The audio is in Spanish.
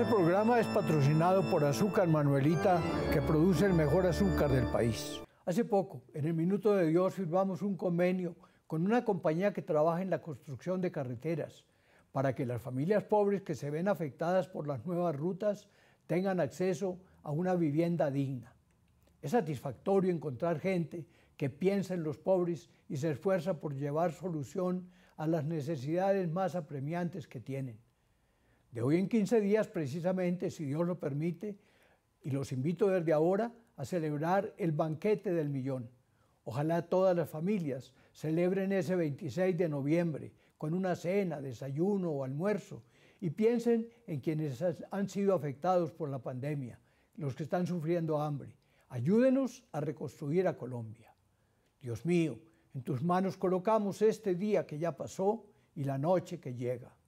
Este programa es patrocinado por Azúcar Manuelita, que produce el mejor azúcar del país. Hace poco, en el Minuto de Dios, firmamos un convenio con una compañía que trabaja en la construcción de carreteras para que las familias pobres que se ven afectadas por las nuevas rutas tengan acceso a una vivienda digna. Es satisfactorio encontrar gente que piensa en los pobres y se esfuerza por llevar solución a las necesidades más apremiantes que tienen. De hoy en 15 días, precisamente, si Dios lo permite, y los invito desde ahora a celebrar el banquete del millón. Ojalá todas las familias celebren ese 26 de noviembre con una cena, desayuno o almuerzo y piensen en quienes han sido afectados por la pandemia, los que están sufriendo hambre. Ayúdenos a reconstruir a Colombia. Dios mío, en tus manos colocamos este día que ya pasó y la noche que llega.